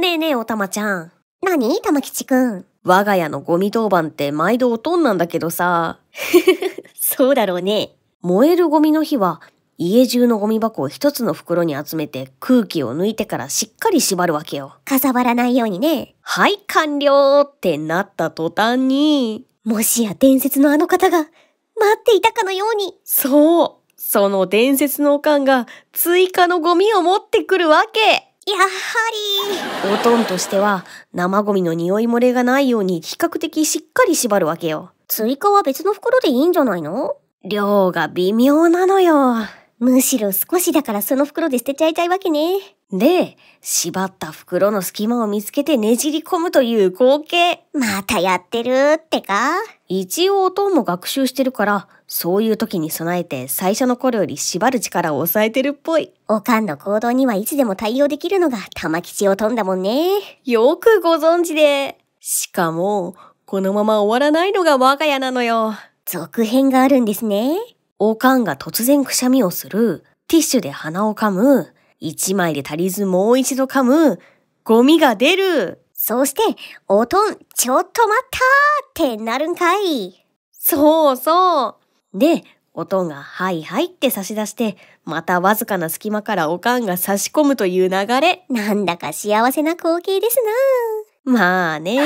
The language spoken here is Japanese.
ねえねえ、おたまちゃん。何玉吉くん。我が家のゴミ当番って毎度おとんなんだけどさ。そうだろうね。燃えるゴミの日は、家中のゴミ箱を一つの袋に集めて空気を抜いてからしっかり縛るわけよ。かさばらないようにね。はい、完了ってなった途端に。もしや伝説のあの方が待っていたかのように。そう。その伝説のおかんが追加のゴミを持ってくるわけ。やはり。おとんとしては、生ゴミの匂い漏れがないように比較的しっかり縛るわけよ。追加は別の袋でいいんじゃないの量が微妙なのよ。むしろ少しだからその袋で捨てちゃいたいわけね。で、縛った袋の隙間を見つけてねじり込むという光景。またやってるってか一応音も学習してるから、そういう時に備えて最初の頃より縛る力を抑えてるっぽい。おかんの行動にはいつでも対応できるのが玉吉を飛んだもんね。よくご存知で。しかも、このまま終わらないのが我が家なのよ。続編があるんですね。おかんが突然くしゃみをする、ティッシュで鼻をかむ、一枚で足りずもう一度噛む、ゴミが出る。そして、おとん、ちょっと待ったってなるんかい。そうそう。で、おとんがはいはいって差し出して、またわずかな隙間からおかんが差し込むという流れ。なんだか幸せな光景ですなまあね